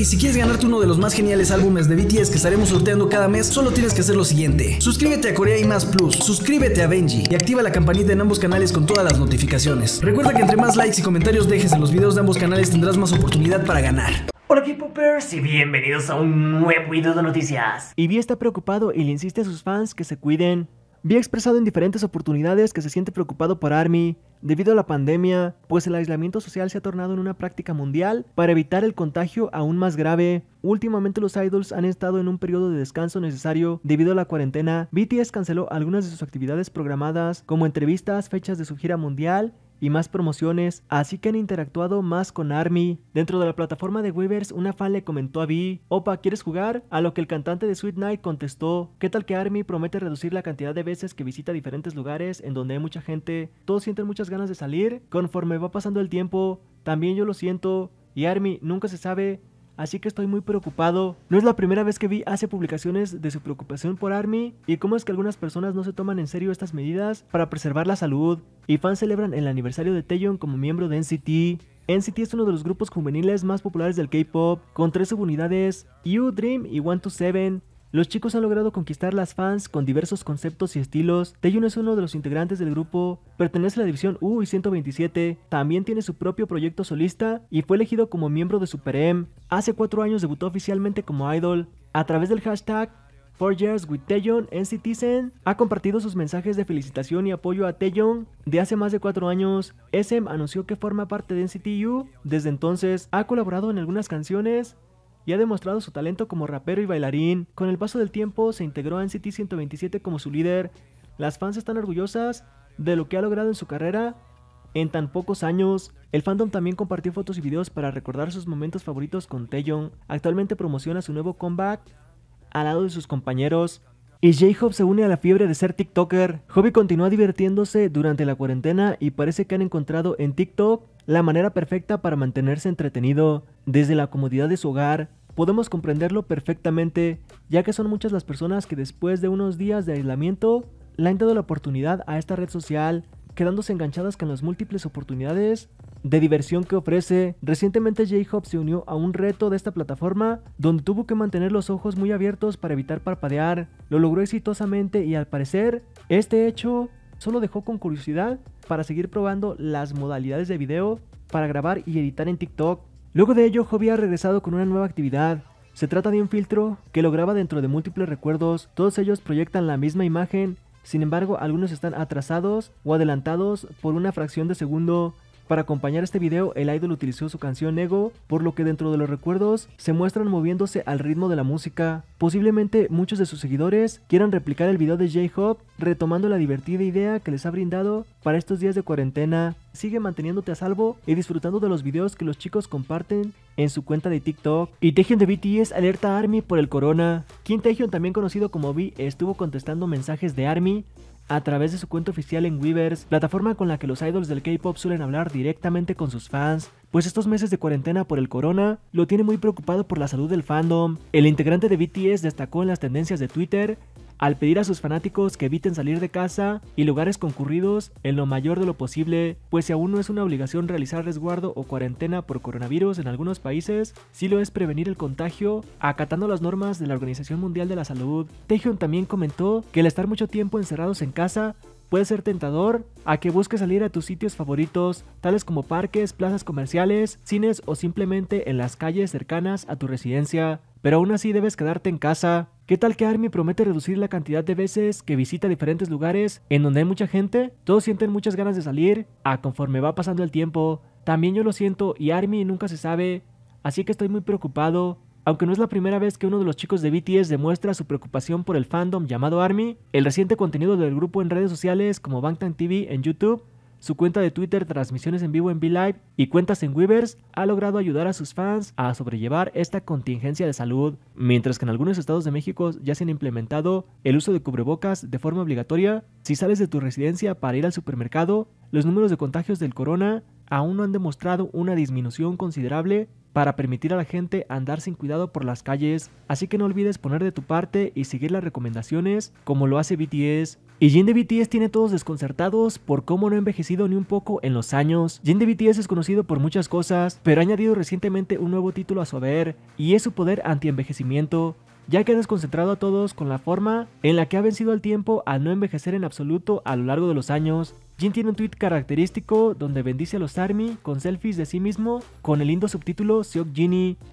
y si quieres ganarte uno de los más geniales álbumes de BTS que estaremos sorteando cada mes, solo tienes que hacer lo siguiente. Suscríbete a Corea y Más Plus, suscríbete a Benji y activa la campanita en ambos canales con todas las notificaciones. Recuerda que entre más likes y comentarios dejes en los videos de ambos canales tendrás más oportunidad para ganar. Hola K-Popers y bienvenidos a un nuevo video de noticias. Y está preocupado y le insiste a sus fans que se cuiden. Vi expresado en diferentes oportunidades que se siente preocupado por Army debido a la pandemia, pues el aislamiento social se ha tornado en una práctica mundial para evitar el contagio aún más grave. Últimamente los idols han estado en un periodo de descanso necesario debido a la cuarentena. BTS canceló algunas de sus actividades programadas como entrevistas, fechas de su gira mundial y más promociones, así que han interactuado más con ARMY. Dentro de la plataforma de Weavers, una fan le comentó a Vi, Opa, ¿quieres jugar? A lo que el cantante de Sweet Night contestó, ¿qué tal que ARMY promete reducir la cantidad de veces que visita diferentes lugares en donde hay mucha gente? Todos sienten muchas ganas de salir, conforme va pasando el tiempo, también yo lo siento, y ARMY nunca se sabe así que estoy muy preocupado. No es la primera vez que vi hace publicaciones de su preocupación por Army y cómo es que algunas personas no se toman en serio estas medidas para preservar la salud. Y fans celebran el aniversario de Taeyeon como miembro de NCT. NCT es uno de los grupos juveniles más populares del K-pop, con tres subunidades, You, Dream y One to Seven, los chicos han logrado conquistar las fans con diversos conceptos y estilos. Taeyong es uno de los integrantes del grupo, pertenece a la división U y 127, también tiene su propio proyecto solista y fue elegido como miembro de Super M. Hace cuatro años debutó oficialmente como idol a través del hashtag 4 Years ha compartido sus mensajes de felicitación y apoyo a Taeyong. de hace más de 4 años. SM anunció que forma parte de NCT Desde entonces ha colaborado en algunas canciones y ha demostrado su talento como rapero y bailarín. Con el paso del tiempo se integró a NCT 127 como su líder. Las fans están orgullosas de lo que ha logrado en su carrera en tan pocos años. El fandom también compartió fotos y videos para recordar sus momentos favoritos con Taeyong. Actualmente promociona su nuevo comeback al lado de sus compañeros. Y J-Hope se une a la fiebre de ser TikToker. Hobby continúa divirtiéndose durante la cuarentena y parece que han encontrado en TikTok la manera perfecta para mantenerse entretenido. Desde la comodidad de su hogar, podemos comprenderlo perfectamente, ya que son muchas las personas que después de unos días de aislamiento le han dado la oportunidad a esta red social quedándose enganchadas con las múltiples oportunidades de diversión que ofrece. Recientemente J-Hop se unió a un reto de esta plataforma donde tuvo que mantener los ojos muy abiertos para evitar parpadear. Lo logró exitosamente y al parecer este hecho solo dejó con curiosidad para seguir probando las modalidades de video para grabar y editar en TikTok. Luego de ello, Hobby ha regresado con una nueva actividad. Se trata de un filtro que lo graba dentro de múltiples recuerdos, todos ellos proyectan la misma imagen sin embargo, algunos están atrasados o adelantados por una fracción de segundo para acompañar este video, el idol utilizó su canción Ego, por lo que dentro de los recuerdos se muestran moviéndose al ritmo de la música. Posiblemente muchos de sus seguidores quieran replicar el video de J-Hop, retomando la divertida idea que les ha brindado para estos días de cuarentena. Sigue manteniéndote a salvo y disfrutando de los videos que los chicos comparten en su cuenta de TikTok. Y Taehyung de BTS alerta a ARMY por el corona. Kim Taehyung, también conocido como V, estuvo contestando mensajes de ARMY a través de su cuenta oficial en Weavers, plataforma con la que los idols del K-pop suelen hablar directamente con sus fans, pues estos meses de cuarentena por el corona lo tiene muy preocupado por la salud del fandom. El integrante de BTS destacó en las tendencias de Twitter al pedir a sus fanáticos que eviten salir de casa y lugares concurridos en lo mayor de lo posible, pues si aún no es una obligación realizar resguardo o cuarentena por coronavirus en algunos países, sí lo es prevenir el contagio acatando las normas de la Organización Mundial de la Salud. Tejon también comentó que el estar mucho tiempo encerrados en casa puede ser tentador a que busques salir a tus sitios favoritos, tales como parques, plazas comerciales, cines o simplemente en las calles cercanas a tu residencia, pero aún así debes quedarte en casa ¿Qué tal que Army promete reducir la cantidad de veces que visita diferentes lugares en donde hay mucha gente? Todos sienten muchas ganas de salir, a ah, conforme va pasando el tiempo. También yo lo siento y Army nunca se sabe, así que estoy muy preocupado. Aunque no es la primera vez que uno de los chicos de BTS demuestra su preocupación por el fandom llamado Army, el reciente contenido del grupo en redes sociales como Bangtan TV en YouTube su cuenta de Twitter, transmisiones en vivo en VLive y cuentas en Weavers ha logrado ayudar a sus fans a sobrellevar esta contingencia de salud, mientras que en algunos estados de México ya se han implementado el uso de cubrebocas de forma obligatoria. Si sales de tu residencia para ir al supermercado, los números de contagios del corona aún no han demostrado una disminución considerable para permitir a la gente andar sin cuidado por las calles, así que no olvides poner de tu parte y seguir las recomendaciones como lo hace BTS y Jin de BTS tiene todos desconcertados por cómo no ha envejecido ni un poco en los años. Jin de es conocido por muchas cosas, pero ha añadido recientemente un nuevo título a su haber, y es su poder anti-envejecimiento, ya que ha desconcentrado a todos con la forma en la que ha vencido al tiempo al no envejecer en absoluto a lo largo de los años, Jin tiene un tweet característico donde bendice a los ARMY con selfies de sí mismo con el lindo subtítulo Seok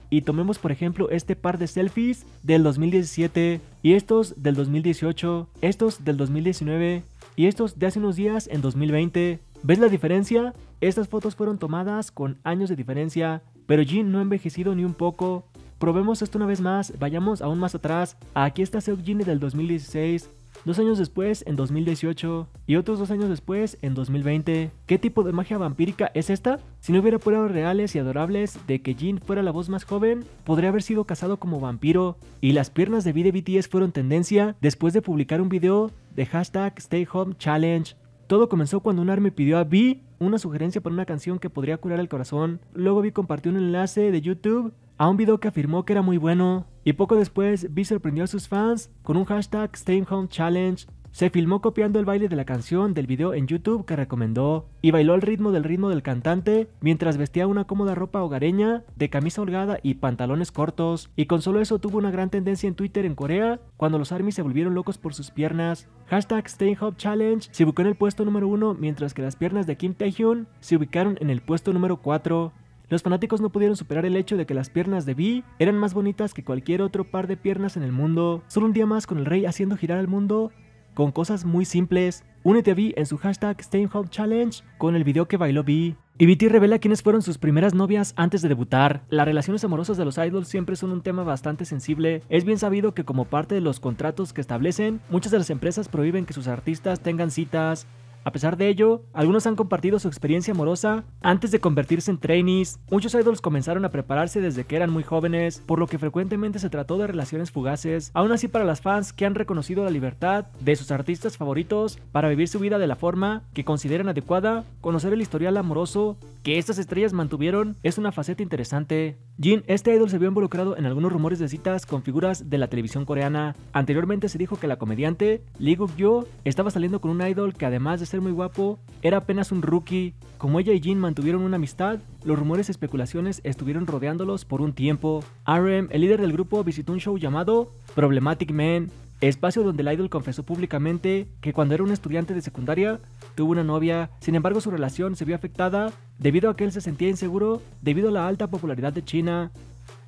Y tomemos por ejemplo este par de selfies del 2017 y estos del 2018, estos del 2019 y estos de hace unos días en 2020. ¿Ves la diferencia? Estas fotos fueron tomadas con años de diferencia, pero Jin no ha envejecido ni un poco. Probemos esto una vez más, vayamos aún más atrás. Aquí está Seok del 2016, Dos años después, en 2018, y otros dos años después, en 2020. ¿Qué tipo de magia vampírica es esta? Si no hubiera pruebas reales y adorables de que Jin fuera la voz más joven, podría haber sido casado como vampiro, y las piernas de vida BTS fueron tendencia después de publicar un video de hashtag Stay Home Challenge. Todo comenzó cuando un army pidió a V una sugerencia para una canción que podría curar el corazón. Luego Vi compartió un enlace de YouTube a un video que afirmó que era muy bueno y poco después Vi sorprendió a sus fans con un hashtag Stay Home Challenge. Se filmó copiando el baile de la canción del video en YouTube que recomendó y bailó al ritmo del ritmo del cantante mientras vestía una cómoda ropa hogareña de camisa holgada y pantalones cortos y con solo eso tuvo una gran tendencia en Twitter en Corea cuando los ARMY se volvieron locos por sus piernas. Hashtag Stay Challenge se ubicó en el puesto número 1 mientras que las piernas de Kim Taehyun se ubicaron en el puesto número 4. Los fanáticos no pudieron superar el hecho de que las piernas de Vi eran más bonitas que cualquier otro par de piernas en el mundo. Solo un día más con el rey haciendo girar al mundo con cosas muy simples. Únete a Vi en su hashtag Home Challenge con el video que bailó Vi. Y BT revela quiénes fueron sus primeras novias antes de debutar. Las relaciones amorosas de los idols siempre son un tema bastante sensible. Es bien sabido que como parte de los contratos que establecen, muchas de las empresas prohíben que sus artistas tengan citas a pesar de ello, algunos han compartido su experiencia amorosa antes de convertirse en trainees, muchos idols comenzaron a prepararse desde que eran muy jóvenes, por lo que frecuentemente se trató de relaciones fugaces, aún así para las fans que han reconocido la libertad de sus artistas favoritos para vivir su vida de la forma que consideran adecuada, conocer el historial amoroso que estas estrellas mantuvieron es una faceta interesante. Jin, este idol se vio involucrado en algunos rumores de citas con figuras de la televisión coreana. Anteriormente se dijo que la comediante Lee Guk-yo estaba saliendo con un idol que además de ser muy guapo, era apenas un rookie. Como ella y Jin mantuvieron una amistad, los rumores y especulaciones estuvieron rodeándolos por un tiempo. RM, el líder del grupo, visitó un show llamado Problematic Men, espacio donde el idol confesó públicamente que cuando era un estudiante de secundaria tuvo una novia, sin embargo su relación se vio afectada debido a que él se sentía inseguro debido a la alta popularidad de China.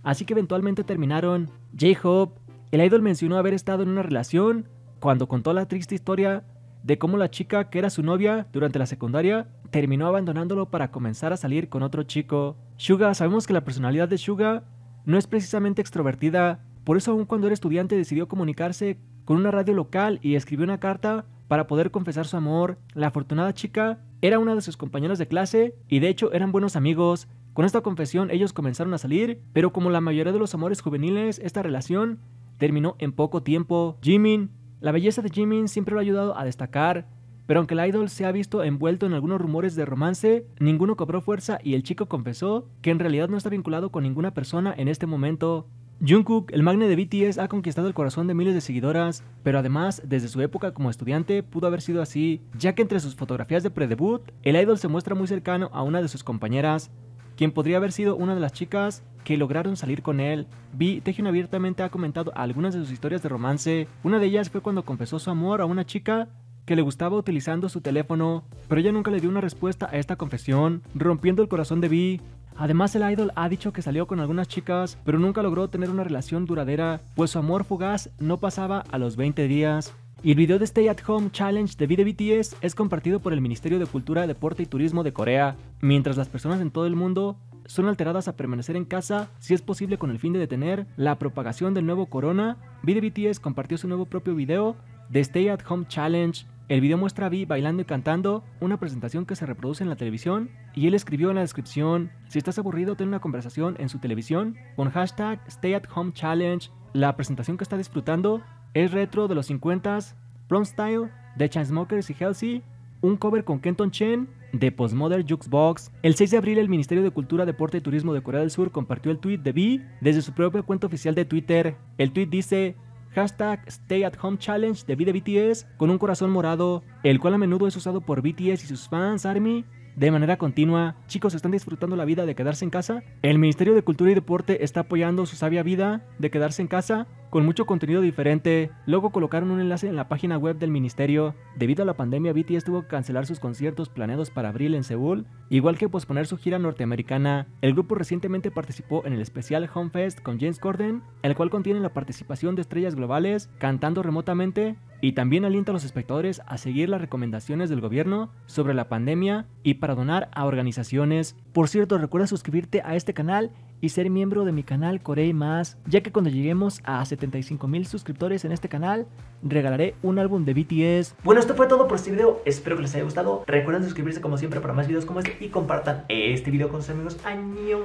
Así que eventualmente terminaron. J-Hope, el idol mencionó haber estado en una relación cuando contó la triste historia de cómo la chica que era su novia durante la secundaria terminó abandonándolo para comenzar a salir con otro chico. Shuga, sabemos que la personalidad de Shuga no es precisamente extrovertida, por eso aún cuando era estudiante decidió comunicarse con una radio local y escribió una carta para poder confesar su amor. La afortunada chica era una de sus compañeras de clase y de hecho eran buenos amigos. Con esta confesión ellos comenzaron a salir, pero como la mayoría de los amores juveniles, esta relación terminó en poco tiempo. Jimin la belleza de Jimin siempre lo ha ayudado a destacar, pero aunque el idol se ha visto envuelto en algunos rumores de romance, ninguno cobró fuerza y el chico confesó que en realidad no está vinculado con ninguna persona en este momento. Jungkook, el magne de BTS, ha conquistado el corazón de miles de seguidoras, pero además, desde su época como estudiante pudo haber sido así, ya que entre sus fotografías de predebut, el idol se muestra muy cercano a una de sus compañeras, quien podría haber sido una de las chicas que lograron salir con él. Vi teje abiertamente ha comentado algunas de sus historias de romance. Una de ellas fue cuando confesó su amor a una chica que le gustaba utilizando su teléfono, pero ella nunca le dio una respuesta a esta confesión, rompiendo el corazón de Vi. Además, el idol ha dicho que salió con algunas chicas, pero nunca logró tener una relación duradera, pues su amor fugaz no pasaba a los 20 días. Y el video de Stay at Home Challenge de de BTS es compartido por el Ministerio de Cultura, Deporte y Turismo de Corea, mientras las personas en todo el mundo son alteradas a permanecer en casa si es posible con el fin de detener la propagación del nuevo corona. de BTS compartió su nuevo propio video de Stay at Home Challenge. El video muestra a V bailando y cantando, una presentación que se reproduce en la televisión, y él escribió en la descripción, si estás aburrido ten una conversación en su televisión con hashtag Stay at Home Challenge. La presentación que está disfrutando es retro de los 50s, Prom Style, de Chainsmokers y Healthy... un cover con Kenton Chen de Postmodern Jukebox. El 6 de abril el Ministerio de Cultura, Deporte y Turismo de Corea del Sur compartió el tweet de B desde su propia cuenta oficial de Twitter. El tweet dice hashtag Stay at Home Challenge de B de BTS con un corazón morado, el cual a menudo es usado por BTS y sus fans ARMY de manera continua. Chicos, ¿están disfrutando la vida de quedarse en casa? El Ministerio de Cultura y Deporte está apoyando su sabia vida de quedarse en casa con mucho contenido diferente. Luego colocaron un enlace en la página web del ministerio. Debido a la pandemia, BTS tuvo que cancelar sus conciertos planeados para abril en Seúl, igual que posponer su gira norteamericana. El grupo recientemente participó en el especial Home Fest con James Corden, el cual contiene la participación de estrellas globales cantando remotamente y también alienta a los espectadores a seguir las recomendaciones del gobierno sobre la pandemia y para donar a organizaciones. Por cierto, recuerda suscribirte a este canal y ser miembro de mi canal Corey Más, ya que cuando lleguemos a 75 mil suscriptores en este canal, regalaré un álbum de BTS. Bueno, esto fue todo por este video, espero que les haya gustado. Recuerden suscribirse como siempre para más videos como este y compartan este video con sus amigos. Año.